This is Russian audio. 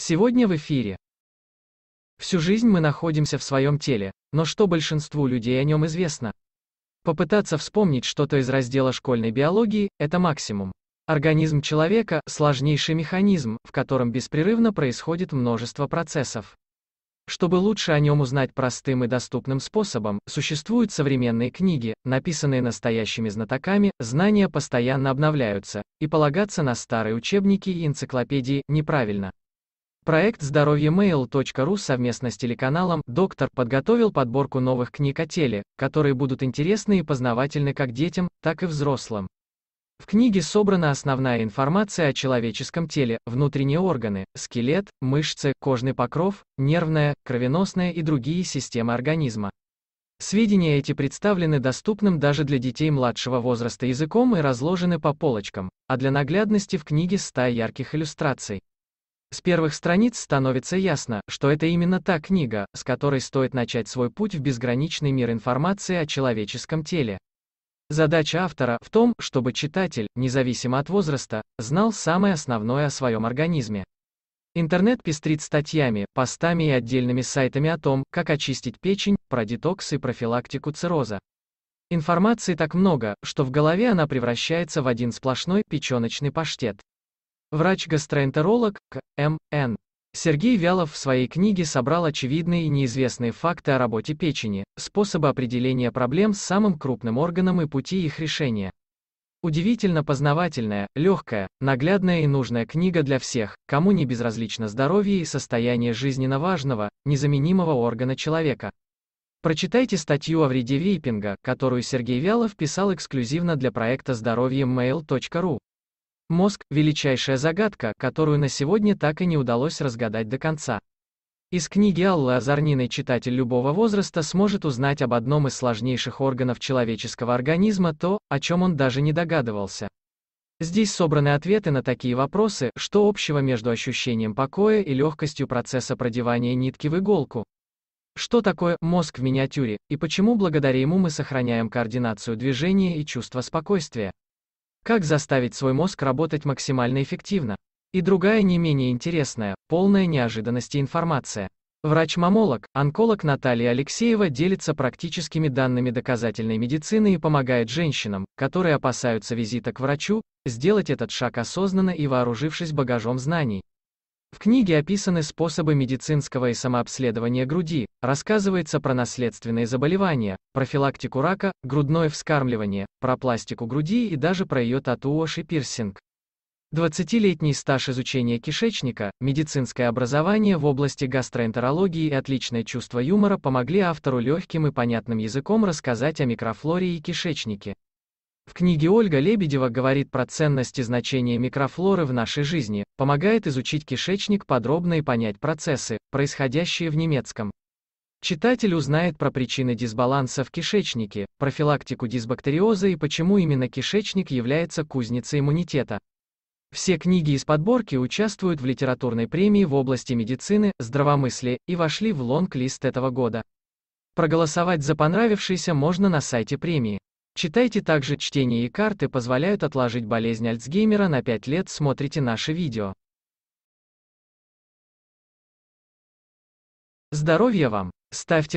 Сегодня в эфире. Всю жизнь мы находимся в своем теле, но что большинству людей о нем известно? Попытаться вспомнить что-то из раздела школьной биологии – это максимум. Организм человека – сложнейший механизм, в котором беспрерывно происходит множество процессов. Чтобы лучше о нем узнать простым и доступным способом, существуют современные книги, написанные настоящими знатоками, знания постоянно обновляются, и полагаться на старые учебники и энциклопедии – неправильно. Проект здоровьемейл.ру совместно с телеканалом «Доктор» подготовил подборку новых книг о теле, которые будут интересны и познавательны как детям, так и взрослым. В книге собрана основная информация о человеческом теле, внутренние органы, скелет, мышцы, кожный покров, нервная, кровеносная и другие системы организма. Сведения эти представлены доступным даже для детей младшего возраста языком и разложены по полочкам, а для наглядности в книге 100 ярких иллюстраций. С первых страниц становится ясно, что это именно та книга, с которой стоит начать свой путь в безграничный мир информации о человеческом теле. Задача автора в том, чтобы читатель, независимо от возраста, знал самое основное о своем организме. Интернет пестрит статьями, постами и отдельными сайтами о том, как очистить печень, про детокс и профилактику цирроза. Информации так много, что в голове она превращается в один сплошной печеночный паштет. Врач-гастроэнтеролог К.М.Н. Сергей Вялов в своей книге собрал очевидные и неизвестные факты о работе печени, способы определения проблем с самым крупным органом и пути их решения. Удивительно познавательная, легкая, наглядная и нужная книга для всех, кому не безразлично здоровье и состояние жизненно важного, незаменимого органа человека. Прочитайте статью о вреде вейпинга, которую Сергей Вялов писал эксклюзивно для проекта здоровьемmail.ru. Мозг – величайшая загадка, которую на сегодня так и не удалось разгадать до конца. Из книги Аллы Азарниной читатель любого возраста сможет узнать об одном из сложнейших органов человеческого организма то, о чем он даже не догадывался. Здесь собраны ответы на такие вопросы, что общего между ощущением покоя и легкостью процесса продевания нитки в иголку. Что такое мозг в миниатюре, и почему благодаря ему мы сохраняем координацию движения и чувство спокойствия. Как заставить свой мозг работать максимально эффективно? И другая не менее интересная, полная неожиданности информация. Врач-мамолог, онколог Наталья Алексеева делится практическими данными доказательной медицины и помогает женщинам, которые опасаются визита к врачу, сделать этот шаг осознанно и вооружившись багажом знаний. В книге описаны способы медицинского и самообследования груди, рассказывается про наследственные заболевания, профилактику рака, грудное вскармливание, про пластику груди и даже про ее татуаж и пирсинг. 20-летний стаж изучения кишечника, медицинское образование в области гастроэнтерологии и отличное чувство юмора помогли автору легким и понятным языком рассказать о микрофлоре и кишечнике книге Ольга Лебедева говорит про ценность и значение микрофлоры в нашей жизни, помогает изучить кишечник подробно и понять процессы, происходящие в немецком. Читатель узнает про причины дисбаланса в кишечнике, профилактику дисбактериоза и почему именно кишечник является кузницей иммунитета. Все книги из подборки участвуют в литературной премии в области медицины, здравомыслия и вошли в лонг-лист этого года. Проголосовать за понравившийся можно на сайте премии. Читайте также чтение и карты позволяют отложить болезнь Альцгеймера на 5 лет, смотрите наше видео. Здоровья вам! Ставьте